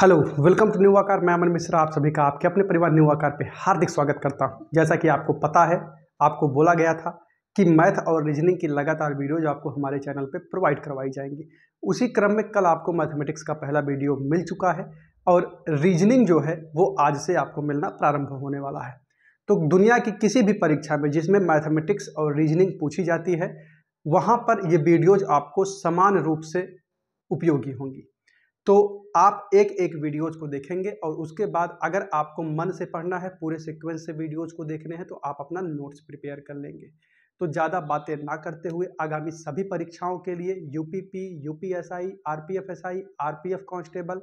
Hello welcome to न्यूवाकार मैं अमन मिश्रा आप सभी का आपके अपने परिवार न्यूवाकार पे हार्दिक स्वागत करता हूँ जैसा कि आपको पता है आपको बोला गया था कि मैथ और रीजनिंग की लगातार वीडियोज आपको हमारे चैनल पे प्रोवाइड करवाई जाएंगी उसी क्रम में कल आपको मैथमेटिक्स का पहला वीडियो मिल चुका है और रीजनिंग जो है वो आज से आपको मिलना प्रारंभ होने वाला है तो दुनिया की किसी भी परीक्षा में जिसमें मैथमेटिक्स और रीजनिंग पूछी जाती है वहाँ पर ये वीडियोज आपको समान रूप से उपयोगी होंगी तो आप एक एक वीडियोज को देखेंगे और उसके बाद अगर आपको मन से पढ़ना है पूरे सिक्वेंस से वीडियोज को देखने हैं तो आप अपना नोट्स प्रिपेयर कर लेंगे तो ज़्यादा बातें ना करते हुए आगामी सभी परीक्षाओं के लिए U U P P P P S S I R F I R P F constable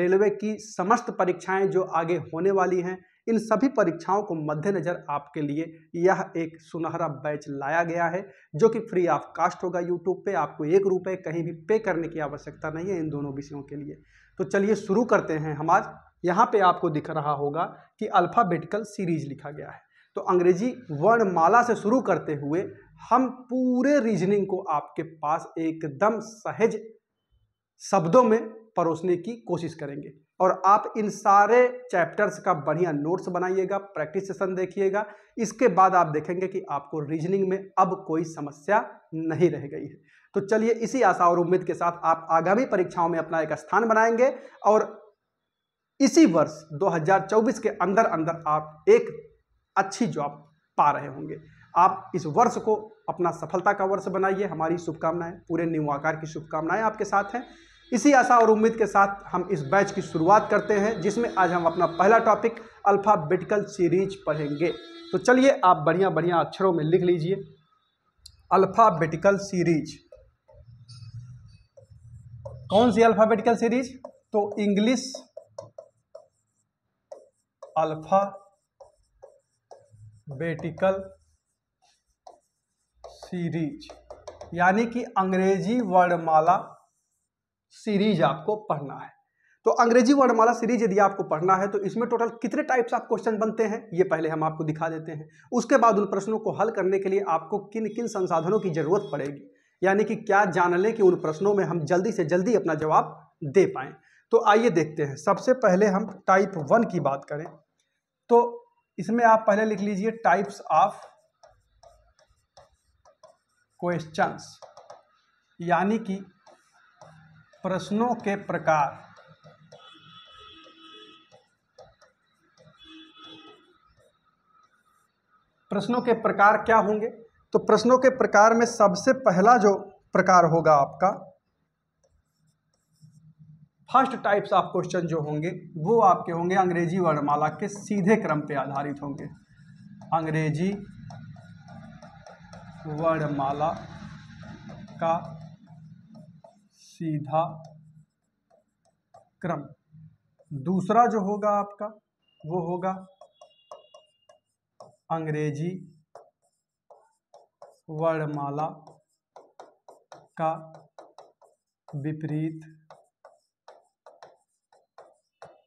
railway की समस्त परीक्षाएं जो आगे होने वाली हैं इन सभी परीक्षाओं को मद्देनज़र आपके लिए यह एक सुनहरा बैच लाया गया है जो कि फ्री ऑफ कास्ट होगा यूट्यूब पे आपको एक रुपये कहीं भी पे करने की आवश्यकता नहीं है इन दोनों विषयों के लिए तो चलिए शुरू करते हैं हम आज यहाँ पे आपको दिख रहा होगा कि अल्फ़ाबेटिकल सीरीज लिखा गया है तो अंग्रेजी वर्णमाला से शुरू करते हुए हम पूरे रीजनिंग को आपके पास एकदम सहज शब्दों में परोसने की कोशिश करेंगे और आप इन सारे चैप्टर्स का बढ़िया नोट्स बनाइएगा प्रैक्टिस सेशन देखिएगा इसके बाद आप देखेंगे कि आपको रीजनिंग में अब कोई समस्या नहीं रह गई है तो चलिए इसी आशा और उम्मीद के साथ आप आगामी परीक्षाओं में अपना एक स्थान बनाएंगे और इसी वर्ष 2024 के अंदर अंदर आप एक अच्छी जॉब पा रहे होंगे आप इस वर्ष को अपना सफलता का वर्ष बनाइए हमारी शुभकामनाएं पूरे न्यू आकार की शुभकामनाएं आपके साथ हैं इसी आशा और उम्मीद के साथ हम इस बैच की शुरुआत करते हैं जिसमें आज हम अपना पहला टॉपिक अल्फ़ाबेटिकल सीरीज पढ़ेंगे तो चलिए आप बढ़िया बढ़िया अक्षरों में लिख लीजिए अल्फ़ाबेटिकल सीरीज कौन सी अल्फ़ाबेटिकल सीरीज तो इंग्लिश अल्फ़ा बेटिकल सीरीज यानी कि अंग्रेजी वर्णमाला सीरीज आपको पढ़ना है तो अंग्रेजी वर्णमाला सीरीज यदि आपको पढ़ना है तो इसमें टोटल कितने टाइप्स ऑफ क्वेश्चन बनते हैं ये पहले हम आपको दिखा देते हैं उसके बाद उन प्रश्नों को हल करने के लिए आपको किन किन संसाधनों की जरूरत पड़ेगी यानी कि क्या जान लें कि उन प्रश्नों में हम जल्दी से जल्दी अपना जवाब दे पाएँ तो आइए देखते हैं सबसे पहले हम टाइप वन की बात करें तो इसमें आप पहले लिख लीजिए टाइप्स ऑफ क्वेश्चंस यानी कि प्रश्नों के प्रकार प्रश्नों के प्रकार क्या होंगे तो प्रश्नों के प्रकार में सबसे पहला जो प्रकार होगा आपका फर्स्ट टाइप्स ऑफ क्वेश्चन जो होंगे वो आपके होंगे अंग्रेजी वर्णमाला के सीधे क्रम पे आधारित होंगे अंग्रेजी वर्णमाला का सीधा क्रम दूसरा जो होगा आपका वो होगा अंग्रेजी वर्णमाला का विपरीत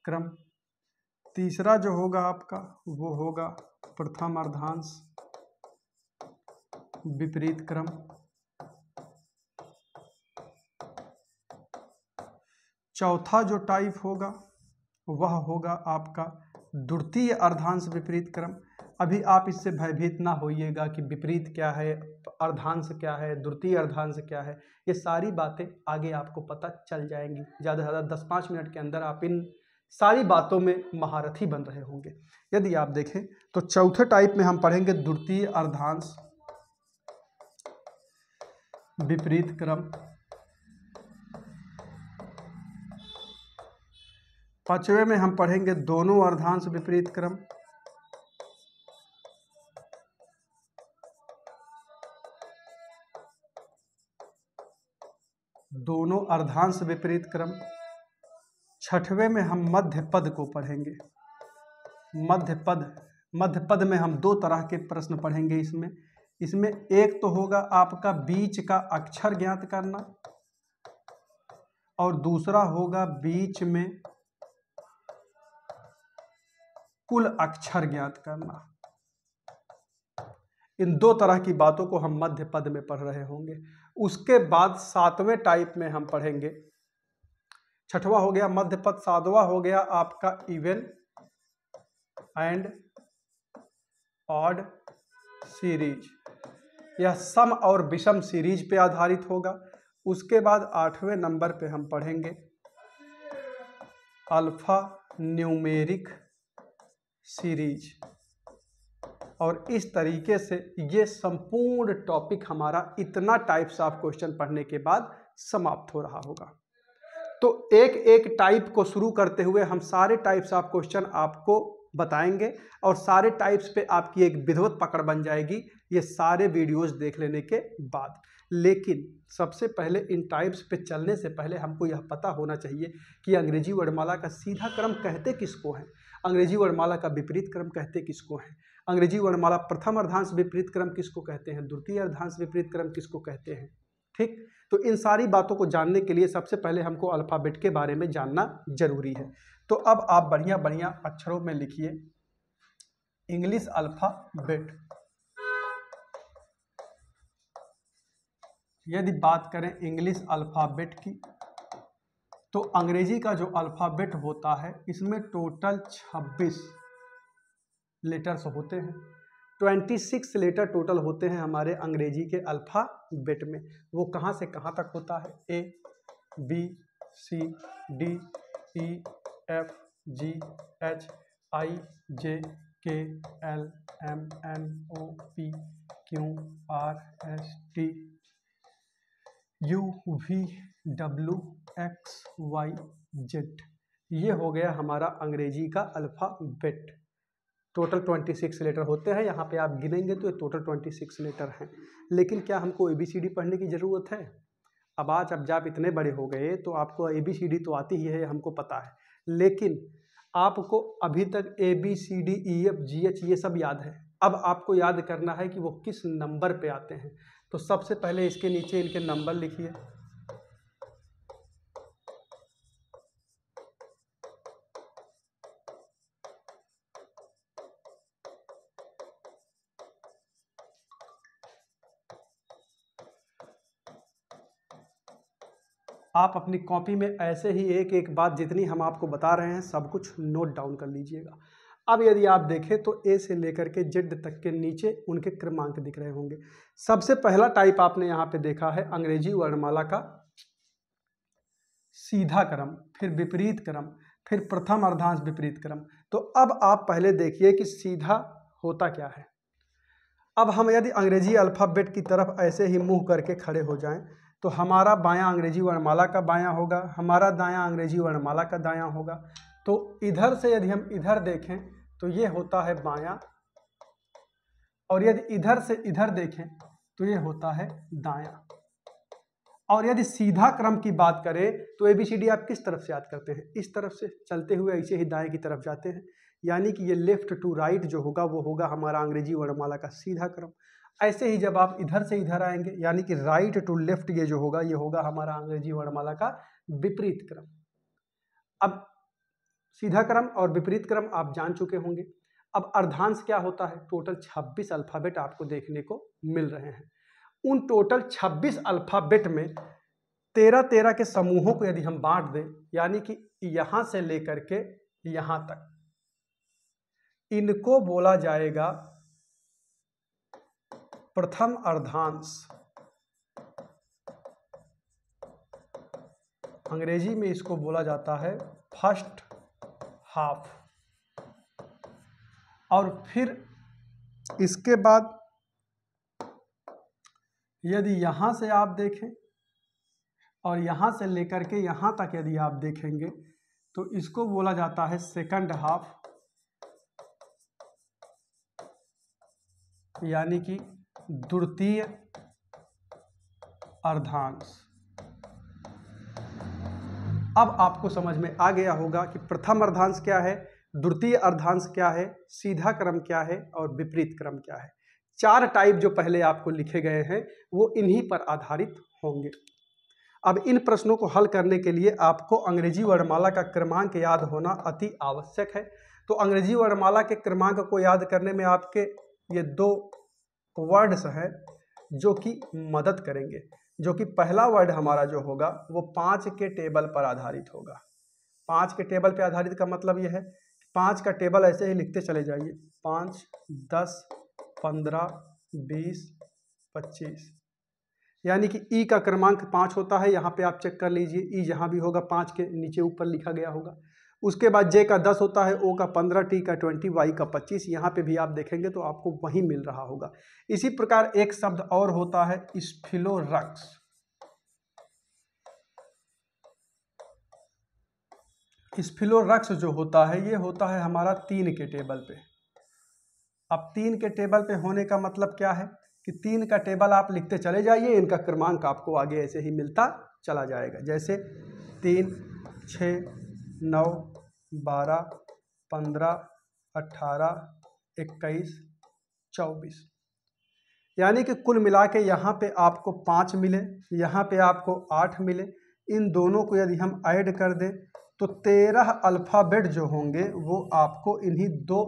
क्रम तीसरा जो होगा आपका वो होगा प्रथम अर्धांश विपरीत क्रम चौथा जो टाइप होगा वह होगा आपका द्वितीय अर्धांश विपरीत क्रम अभी आप इससे भयभीत ना होइएगा कि विपरीत क्या है अर्धांश क्या है द्वितीय अर्धांश क्या है ये सारी बातें आगे आपको पता चल जाएंगी ज़्यादा से ज़्यादा दस पाँच मिनट के अंदर आप इन सारी बातों में महारथी बन रहे होंगे यदि आप देखें तो चौथे टाइप में हम पढ़ेंगे द्वितीय अर्धांश विपरीत क्रम पांचवे में हम पढ़ेंगे दोनों अर्धांश विपरीत क्रम दोनों अर्धांश विपरीत क्रम छठवें में हम मध्य पद को पढ़ेंगे मध्य पद मध्य पद में हम दो तरह के प्रश्न पढ़ेंगे इसमें इसमें एक तो होगा आपका बीच का अक्षर ज्ञात करना और दूसरा होगा बीच में कुल अक्षर ज्ञात करना इन दो तरह की बातों को हम मध्य पद में पढ़ रहे होंगे उसके बाद सातवें टाइप में हम पढ़ेंगे छठवा हो गया मध्य पद सातवा हो गया आपका इवन एंड ऑड सीरीज यह सम और विषम सीरीज पे आधारित होगा उसके बाद आठवें नंबर पे हम पढ़ेंगे अल्फा न्यूमेरिक सीरीज और इस तरीके से ये संपूर्ण टॉपिक हमारा इतना टाइप्स ऑफ क्वेश्चन पढ़ने के बाद समाप्त हो रहा होगा तो एक एक टाइप को शुरू करते हुए हम सारे टाइप्स ऑफ क्वेश्चन आपको बताएंगे और सारे टाइप्स पे आपकी एक विधवत पकड़ बन जाएगी ये सारे वीडियोस देख लेने के बाद लेकिन सबसे पहले इन टाइप्स पे चलने से पहले हमको यह पता होना चाहिए कि अंग्रेजी वर्णमाला का सीधा क्रम कहते किसको है अंग्रेजी वर्णमाला का विपरीत क्रम कहते किसको है अंग्रेजी वर्णमाला प्रथम अर्धांश विपरीत क्रम किसको कहते हैं द्वितीय अर्धांश विपरीत क्रम किसको कहते हैं ठीक तो इन सारी बातों को जानने के लिए सबसे पहले हमको अल्फ़ाबेट के बारे में जानना जरूरी है तो अब आप बढ़िया बढ़िया अक्षरों में लिखिए इंग्लिश अल्फ़ाबेट यदि बात करें इंग्लिश अल्फ़ाबेट की तो अंग्रेजी का जो अल्फ़ाबेट होता है इसमें टोटल 26 लेटर्स होते हैं 26 लेटर टोटल होते हैं हमारे अंग्रेजी के अल्फ़ाबेट में वो कहाँ से कहाँ तक होता है A B C D E F G H I J K L M N O P Q R S T U V W X Y Z ये हो गया हमारा अंग्रेजी का alphabet total twenty six letter होते हैं यहाँ पे आप गिनेंगे तो ये टोटल ट्वेंटी सिक्स लेटर हैं लेकिन क्या हमको ए बी सी डी पढ़ने की ज़रूरत है अब आज अब जब इतने बड़े हो गए तो आपको ए बी सी डी तो आती ही है हमको पता है लेकिन आपको अभी तक A B C D E F G H ये सब याद है अब आपको याद करना है कि वो किस नंबर पे आते हैं तो सबसे पहले इसके नीचे इनके नंबर लिखिए आप अपनी कॉपी में ऐसे ही एक एक बात जितनी हम आपको बता रहे हैं सब कुछ नोट डाउन कर लीजिएगा अब यदि आप देखें तो ए से लेकर के जेड तक के नीचे उनके क्रमांक दिख रहे होंगे सबसे पहला टाइप आपने यहाँ पे देखा है अंग्रेजी वर्णमाला का सीधा क्रम फिर विपरीत क्रम फिर प्रथम अर्धांश विपरीत क्रम तो अब आप पहले देखिए कि सीधा होता क्या है अब हम यदि अंग्रेजी अल्फ़ाबेट की तरफ ऐसे ही मुंह करके खड़े हो जाएं तो हमारा बायां अंग्रेजी वर्णमाला का बायां होगा हमारा दायां अंग्रेजी वर्णमाला का दायां होगा तो इधर से यदि हम इधर देखें तो ये होता है बायां और यदि इधर से इधर देखें तो ये होता है दायां और यदि सीधा क्रम की बात करें तो ए बी सी डी आप किस तरफ से याद करते हैं इस तरफ से चलते हुए ऐसे ही दाएं की तरफ जाते हैं यानी कि ये लेफ्ट टू राइट जो होगा वो होगा हमारा अंग्रेजी वर्णमाला का सीधा क्रम ऐसे ही जब आप इधर से इधर आएंगे यानी कि राइट टू लेफ्ट ये जो होगा ये होगा हमारा अंग्रेजी वर्णमाला का विपरीत क्रम अब सीधा क्रम और विपरीत क्रम आप जान चुके होंगे अब अर्धांश क्या होता है टोटल 26 अल्फ़ाबेट आपको देखने को मिल रहे हैं उन टोटल 26 अल्फ़ाबेट में तेरह तेरह के समूहों को यदि हम बांट दें यानी कि यहां से लेकर के यहां तक इनको बोला जाएगा प्रथम अर्धांश अंग्रेजी में इसको बोला जाता है फर्स्ट हाफ और फिर इसके बाद यदि यहाँ से आप देखें और यहाँ से लेकर के यहाँ तक यदि आप देखेंगे तो इसको बोला जाता है सेकंड हाफ यानी कि द्वितीय अर्धांश अब आपको समझ में आ गया होगा कि प्रथम अर्धांश क्या है द्वितीय अर्धांश क्या है सीधा क्रम क्या है और विपरीत क्रम क्या है चार टाइप जो पहले आपको लिखे गए हैं वो इन्हीं पर आधारित होंगे अब इन प्रश्नों को हल करने के लिए आपको अंग्रेजी वर्णमाला का क्रमांक याद होना अति आवश्यक है तो अंग्रेजी वर्णमाला के क्रमांक को याद करने में आपके ये दो वर्ड्स हैं जो कि मदद करेंगे जो कि पहला वर्ड हमारा जो होगा वो पाँच के टेबल पर आधारित होगा पाँच के टेबल पर आधारित का मतलब यह है पाँच का टेबल ऐसे ही लिखते चले जाइए पाँच दस पंद्रह बीस पच्चीस यानी कि ई e का क्रमांक पाँच होता है यहाँ पे आप चेक कर लीजिए ई e जहाँ भी होगा पाँच के नीचे ऊपर लिखा गया होगा उसके बाद जे का दस होता है ओ का पंद्रह टी का ट्वेंटी वाई का पच्चीस यहाँ पे भी आप देखेंगे तो आपको वही मिल रहा होगा इसी प्रकार एक शब्द और होता है स्फिलोरक्स स्फिलोरक्स जो होता है ये होता है हमारा तीन के टेबल पे अब तीन के टेबल पे होने का मतलब क्या है कि तीन का टेबल आप लिखते चले जाइए इनका क्रमांक आपको आगे ऐसे ही मिलता चला जाएगा जैसे तीन छ नौ बारह पंद्रह अट्ठारह इक्कीस चौबीस यानी कि कुल मिला के यहाँ पर आपको पाँच मिले यहाँ पे आपको आठ मिले इन दोनों को यदि हम ऐड कर दें तो तेरह अल्फ़ाबेट जो होंगे वो आपको इन्हीं दो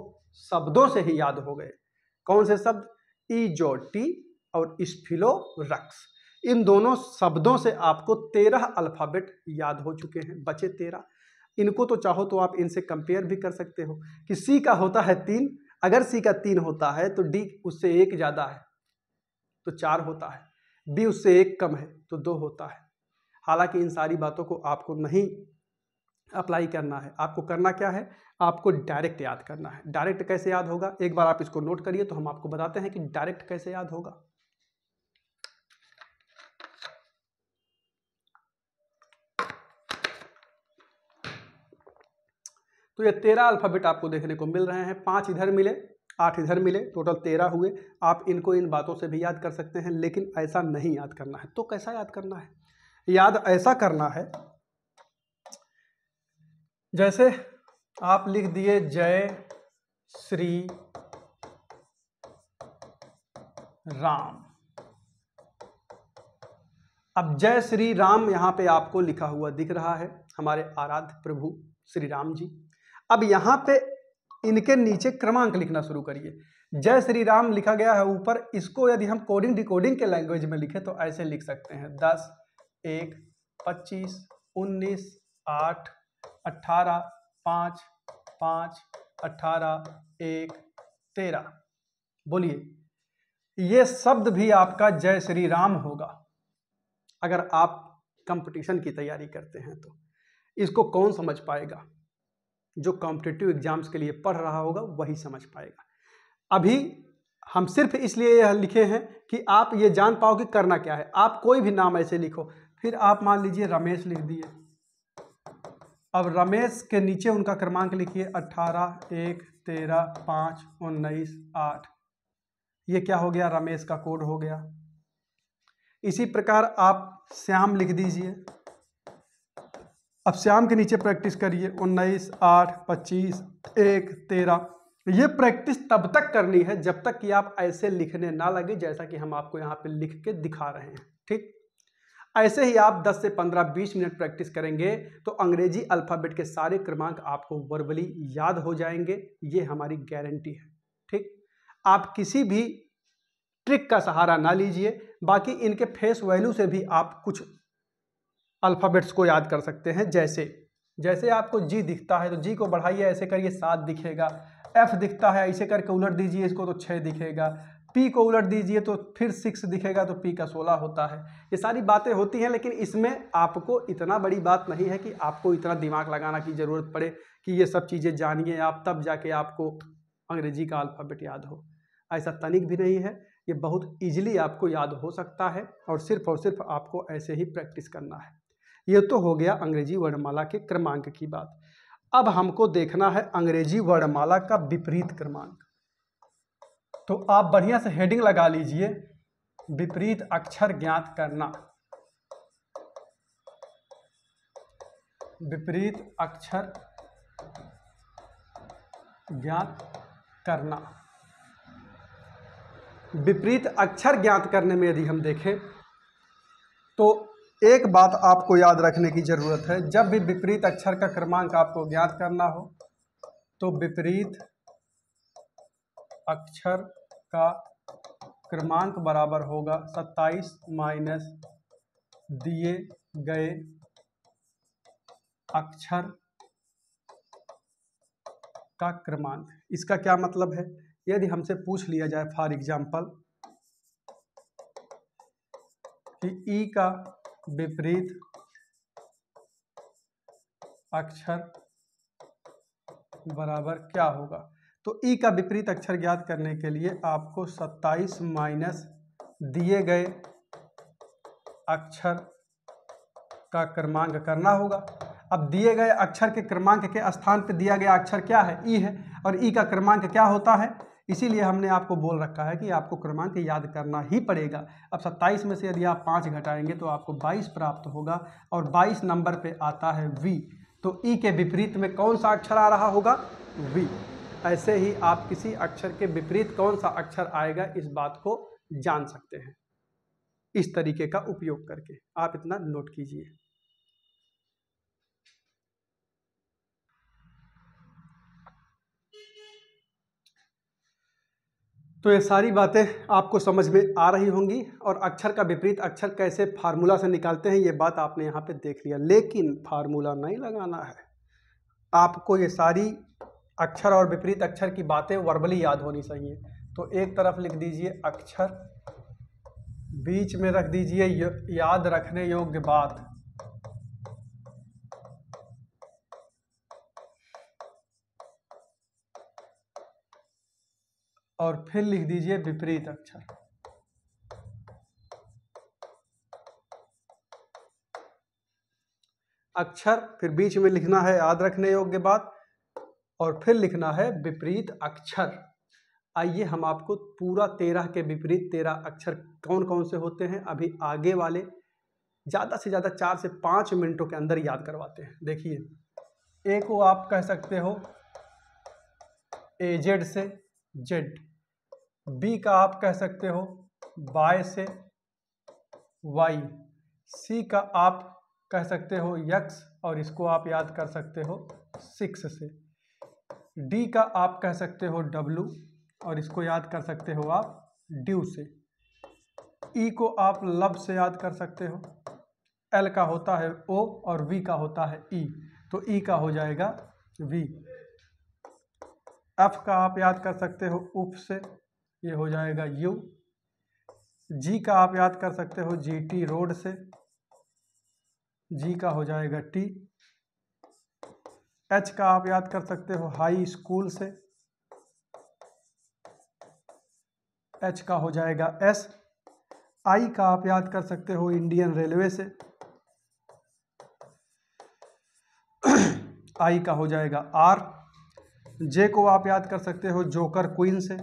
शब्दों से ही याद हो गए कौन से शब्द ई जो टी और स्फिलो रक्स इन दोनों शब्दों से आपको तेरह अल्फ़ाबेट याद हो चुके हैं बचे तेरह इनको तो चाहो तो आप इनसे कंपेयर भी कर सकते हो कि सी का होता है तीन अगर सी का तीन होता है तो डी उससे एक ज़्यादा है तो चार होता है बी उससे एक कम है तो दो होता है हालांकि इन सारी बातों को आपको नहीं अप्लाई करना है आपको करना क्या है आपको डायरेक्ट याद करना है डायरेक्ट कैसे याद होगा एक बार आप इसको नोट करिए तो हम आपको बताते हैं कि डायरेक्ट कैसे याद होगा तो ये तेरह अल्फ़ाबेट आपको देखने को मिल रहे हैं पांच इधर मिले आठ इधर मिले टोटल तेरह हुए आप इनको इन बातों से भी याद कर सकते हैं लेकिन ऐसा नहीं याद करना है तो कैसा याद करना है याद ऐसा करना है जैसे आप लिख दिए जय श्री राम अब जय श्री राम यहां पे आपको लिखा हुआ दिख रहा है हमारे आराध्य प्रभु श्री राम जी अब यहाँ पे इनके नीचे क्रमांक लिखना शुरू करिए जय श्री राम लिखा गया है ऊपर इसको यदि हम कोडिंग डिकोडिंग के लैंग्वेज में लिखें तो ऐसे लिख सकते हैं दस एक पच्चीस उन्नीस आठ अट्ठारह पाँच पाँच अट्ठारह एक तेरह बोलिए ये शब्द भी आपका जय श्री राम होगा अगर आप कंपटीशन की तैयारी करते हैं तो इसको कौन समझ पाएगा जो कॉम्पिटेटिव एग्जाम्स के लिए पढ़ रहा होगा वही समझ पाएगा अभी हम सिर्फ इसलिए यह लिखे हैं कि आप ये जान पाओ कि करना क्या है आप कोई भी नाम ऐसे लिखो फिर आप मान लीजिए रमेश लिख दिए अब रमेश के नीचे उनका क्रमांक लिखिए अट्ठारह एक तेरह पाँच उन्नीस आठ ये क्या हो गया रमेश का कोड हो गया इसी प्रकार आप श्याम लिख दीजिए अब श्याम के नीचे प्रैक्टिस करिए उन्नीस आठ पच्चीस एक तेरह ये प्रैक्टिस तब तक करनी है जब तक कि आप ऐसे लिखने ना लगे जैसा कि हम आपको यहाँ पे लिख के दिखा रहे हैं ठीक ऐसे ही आप 10 से 15 20 मिनट प्रैक्टिस करेंगे तो अंग्रेजी अल्फ़ाबेट के सारे क्रमांक आपको वर्बली याद हो जाएंगे ये हमारी गारंटी है ठीक आप किसी भी ट्रिक का सहारा ना लीजिए बाकी इनके फेस वैल्यू से भी आप कुछ अल्फ़ाबेट्स को याद कर सकते हैं जैसे जैसे आपको जी दिखता है तो जी को बढ़ाइए ऐसे करिए सात दिखेगा एफ दिखता है ऐसे करके उलट दीजिए इसको तो छः दिखेगा पी को उलट दीजिए तो फिर सिक्स दिखेगा तो पी का सोलह होता है ये सारी बातें होती हैं लेकिन इसमें आपको इतना बड़ी बात नहीं है कि आपको इतना दिमाग लगाना की ज़रूरत पड़े कि ये सब चीज़ें जानिए आप तब जाके आपको अंग्रेजी का अल्फ़ाबेट याद हो ऐसा तनिक भी नहीं है ये बहुत ईजिली आपको याद हो सकता है और सिर्फ और सिर्फ आपको ऐसे ही प्रैक्टिस करना है ये तो हो गया अंग्रेजी वर्णमाला के क्रमांक की बात अब हमको देखना है अंग्रेजी वर्णमाला का विपरीत क्रमांक तो आप बढ़िया से हेडिंग लगा लीजिए विपरीत अक्षर ज्ञात करना विपरीत अक्षर ज्ञात करना विपरीत अक्षर ज्ञात करने में यदि हम देखें तो एक बात आपको याद रखने की ज़रूरत है जब भी विपरीत अक्षर का क्रमांक आपको ज्ञात करना हो तो विपरीत अक्षर का क्रमांक बराबर होगा सत्ताईस माइनस दिए गए अक्षर का क्रमांक इसका क्या मतलब है यदि हमसे पूछ लिया जाए फॉर एग्जाम्पल कि ई का विपरीत अक्षर बराबर क्या होगा तो ई e का विपरीत अक्षर ज्ञात करने के लिए आपको 27 माइनस दिए गए अक्षर का क्रमांक करना होगा अब दिए गए अक्षर के क्रमांक के स्थान पर दिया गया अक्षर क्या है ई e है और ई e का क्रमांक क्या होता है इसीलिए हमने आपको बोल रखा है कि आपको क्रमांक याद करना ही पड़ेगा अब 27 में से यदि आप पाँच घटाएंगे तो आपको 22 प्राप्त होगा और 22 नंबर पे आता है वी तो ई e के विपरीत में कौन सा अक्षर आ रहा होगा वी ऐसे ही आप किसी अक्षर के विपरीत कौन सा अक्षर आएगा इस बात को जान सकते हैं इस तरीके का उपयोग करके आप इतना नोट कीजिए तो ये सारी बातें आपको समझ में आ रही होंगी और अक्षर का विपरीत अक्षर कैसे फार्मूला से निकालते हैं ये बात आपने यहाँ पे देख लिया लेकिन फार्मूला नहीं लगाना है आपको ये सारी अक्षर और विपरीत अक्षर की बातें वर्बली याद होनी चाहिए तो एक तरफ लिख दीजिए अक्षर बीच में रख दीजिए याद रखने योग्य बात और फिर लिख दीजिए विपरीत अक्षर अक्षर फिर बीच में लिखना है याद रखने योग्य बात और फिर लिखना है विपरीत अक्षर आइए हम आपको पूरा तेरह के विपरीत तेरह अक्षर कौन कौन से होते हैं अभी आगे वाले ज़्यादा से ज़्यादा चार से पाँच मिनटों के अंदर याद करवाते हैं देखिए ए को आप कह सकते हो एजेड से जेड बी का आप कह सकते हो बाय से वाई सी का आप कह सकते हो यक्स और इसको आप याद कर सकते हो सिक्स से डी का आप कह सकते हो डब्लू और इसको याद कर सकते हो आप ड्यू से ई e को आप लब से याद कर सकते हो एल का होता है ओ और वी का होता है ई e. तो ई e का हो जाएगा वी एफ का आप याद कर सकते हो उप से ये हो जाएगा यू जी का आप याद कर सकते हो जी टी रोड से जी का हो जाएगा टी एच का आप याद कर सकते हो हाई स्कूल से एच का हो जाएगा एस आई का आप याद कर सकते हो इंडियन रेलवे से आई का हो जाएगा आर जे को आप याद कर सकते हो जोकर क्वीन से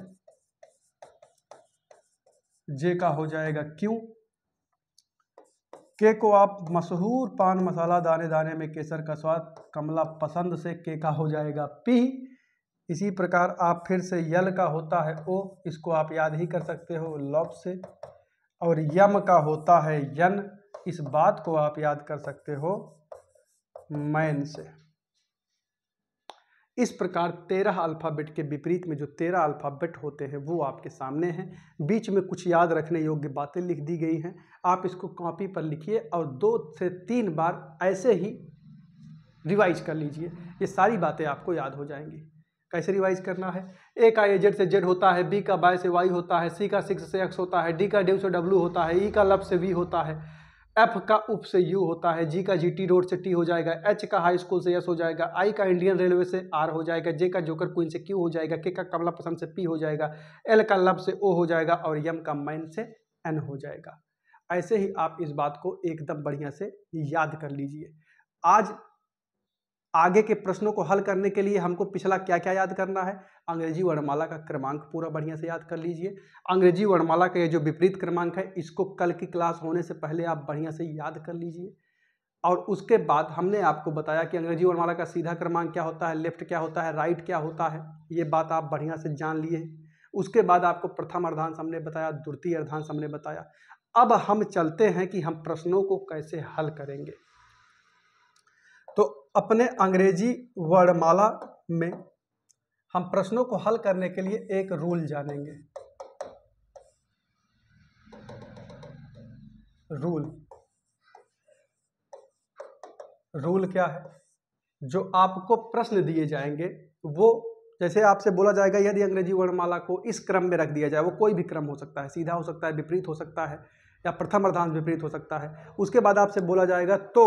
जे का हो जाएगा क्यू के को आप मशहूर पान मसाला दाने दाने में केसर का स्वाद कमला पसंद से के का हो जाएगा पी इसी प्रकार आप फिर से यल का होता है ओ इसको आप याद ही कर सकते हो लॉप से और यम का होता है यन इस बात को आप याद कर सकते हो मैन से इस प्रकार तेरह अल्फ़ाबेट के विपरीत में जो तेरह अल्फ़ाबेट होते हैं वो आपके सामने हैं बीच में कुछ याद रखने योग्य बातें लिख दी गई हैं आप इसको कॉपी पर लिखिए और दो से तीन बार ऐसे ही रिवाइज कर लीजिए ये सारी बातें आपको याद हो जाएंगी कैसे रिवाइज करना है ए का ए जेड से जेड होता है बी का बाय से वाई होता है सी का सिक्स से एक्स होता है डी का डेव से डब्ल्यू होता है ई e का लब से वी होता है एफ का उप से यू होता है जी का जी टी रोड से टी हो जाएगा एच का हाई स्कूल से यस हो जाएगा आई का इंडियन रेलवे से आर हो जाएगा जे का जोकर क्वीन से क्यू हो जाएगा के का कमला पसंद से पी हो जाएगा एल का लब से ओ हो जाएगा और यम का मैन से एन हो जाएगा ऐसे ही आप इस बात को एकदम बढ़िया से याद कर लीजिए आज आगे के प्रश्नों को हल करने के लिए हमको पिछला क्या क्या याद करना है अंग्रेजी वर्णमाला का क्रमांक पूरा बढ़िया से याद कर लीजिए अंग्रेजी वर्णमाला का ये जो विपरीत क्रमांक है इसको कल की क्लास होने से पहले आप बढ़िया से याद कर लीजिए और उसके बाद हमने आपको बताया कि अंग्रेजी वर्णमाला का सीधा क्रमांक क्या होता है लेफ्ट क्या होता है राइट क्या होता है ये बात आप बढ़िया से जान लिए उसके बाद आपको प्रथम अर्धांश हमने बताया द्वितीय अर्धांश हमने बताया अब हम चलते हैं कि हम प्रश्नों को कैसे हल करेंगे अपने अंग्रेजी वर्णमाला में हम प्रश्नों को हल करने के लिए एक रूल जानेंगे रूल रूल क्या है जो आपको प्रश्न दिए जाएंगे वो जैसे आपसे बोला जाएगा यदि अंग्रेजी वर्णमाला को इस क्रम में रख दिया जाए वो कोई भी क्रम हो सकता है सीधा हो सकता है विपरीत हो सकता है या प्रथम अर्धांश विपरीत हो सकता है उसके बाद आपसे बोला जाएगा तो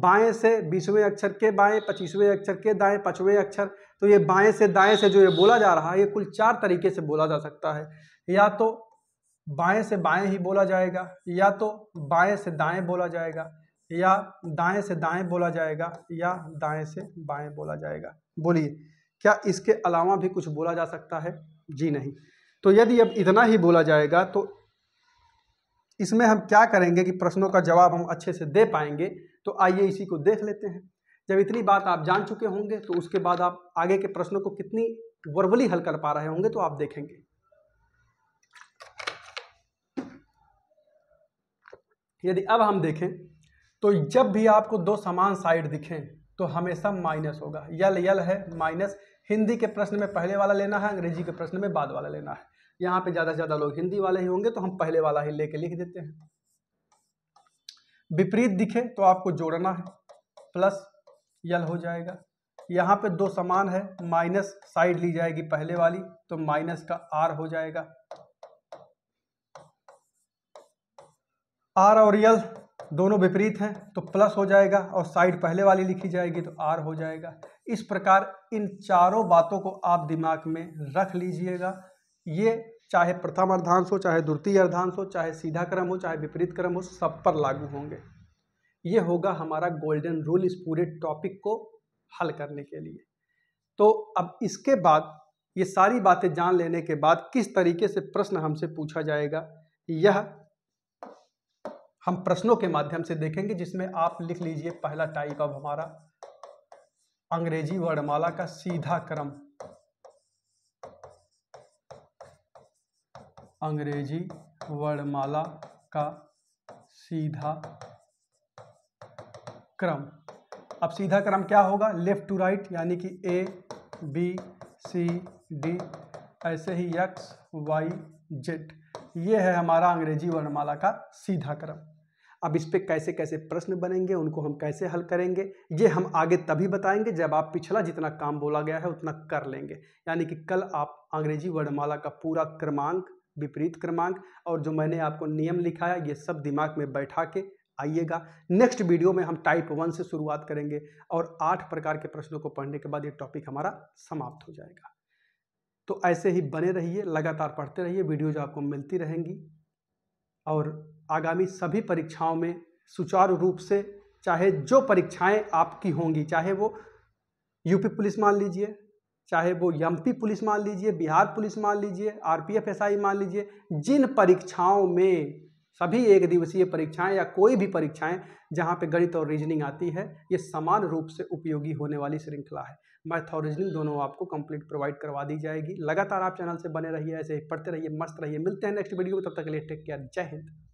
बाएं से बीसवें अक्षर के बाएं पच्चीसवें अक्षर के दाएं पाँचवें अक्षर तो ये बाएं से दाएं से जो ये बोला जा रहा है ये कुल चार तरीके से बोला जा सकता है या तो बाएं से बाएं ही बोला जाएगा या तो बाएं से दाएं बोला जाएगा या दाएं से दाएं बोला जाएगा या दाएं से बाएं बोला जाएगा बोलिए क्या इसके अलावा भी कुछ बोला जा सकता है जी नहीं तो यदि अब इतना ही बोला जाएगा तो इसमें हम क्या करेंगे कि प्रश्नों का जवाब हम अच्छे से दे पाएंगे तो आइए इसी को देख लेते हैं जब इतनी बात आप जान चुके होंगे तो उसके बाद आप आगे के प्रश्नों को कितनी वर्बली हल कर पा रहे होंगे तो आप देखेंगे यदि अब हम देखें तो जब भी आपको दो समान साइड दिखें तो हमेशा माइनस होगा यल यल है माइनस हिंदी के प्रश्न में पहले वाला लेना है अंग्रेजी के प्रश्न में बाद वाला लेना है यहाँ पे ज़्यादा से ज़्यादा लोग हिंदी वाले ही होंगे तो हम पहले वाला ही लेके लिख देते हैं विपरीत दिखे तो आपको जोड़ना है प्लस यल हो जाएगा यहाँ पे दो समान है माइनस साइड ली जाएगी पहले वाली तो माइनस का आर हो जाएगा आर और यल दोनों विपरीत हैं तो प्लस हो जाएगा और साइड पहले वाली लिखी जाएगी तो आर हो जाएगा इस प्रकार इन चारों बातों को आप दिमाग में रख लीजिएगा ये चाहे प्रथम अर्धांश हो चाहे द्वितीय अर्धांश हो चाहे सीधा क्रम हो चाहे विपरीत क्रम हो सब पर लागू होंगे ये होगा हमारा गोल्डन रूल इस पूरे टॉपिक को हल करने के लिए तो अब इसके बाद ये सारी बातें जान लेने के बाद किस तरीके से प्रश्न हमसे पूछा जाएगा यह हम प्रश्नों के माध्यम से देखेंगे जिसमें आप लिख लीजिए पहला टाइप अब हमारा अंग्रेजी वर्णमाला का सीधा क्रम अंग्रेजी वर्णमाला का सीधा क्रम अब सीधा क्रम क्या होगा लेफ़्ट टू राइट यानी कि ए बी सी डी ऐसे ही यक्स वाई जेड ये है हमारा अंग्रेजी वर्णमाला का सीधा क्रम अब इस पर कैसे कैसे प्रश्न बनेंगे उनको हम कैसे हल करेंगे ये हम आगे तभी बताएंगे जब आप पिछला जितना काम बोला गया है उतना कर लेंगे यानी कि कल आप अंग्रेजी वर्णमाला का पूरा क्रमांक विपरीत क्रमांक और जो मैंने आपको नियम लिखा है ये सब दिमाग में बैठा के आइएगा नेक्स्ट वीडियो में हम टाइप वन से शुरुआत करेंगे और आठ प्रकार के प्रश्नों को पढ़ने के बाद ये टॉपिक हमारा समाप्त हो जाएगा तो ऐसे ही बने रहिए लगातार पढ़ते रहिए वीडियोज आपको मिलती रहेंगी और आगामी सभी परीक्षाओं में सुचारू रूप से चाहे जो परीक्षाएं आपकी होंगी चाहे वो यूपी पुलिस मान लीजिए चाहे वो एम पुलिस मान लीजिए बिहार पुलिस मान लीजिए आरपीएफ एसआई मान लीजिए जिन परीक्षाओं में सभी एक दिवसीय परीक्षाएं या कोई भी परीक्षाएं जहां पे गणित और रीजनिंग आती है ये समान रूप से उपयोगी होने वाली श्रृंखला है मैथ और रीजनिंग दोनों आपको कंप्लीट प्रोवाइड करवा दी जाएगी लगातार आप चैनल से बने रहिए ऐसे ही पढ़ते रहिए मस्त रहिए मिलते हैं नेक्स्ट वीडियो में तब तक के लिए टेक केयर जय हिंद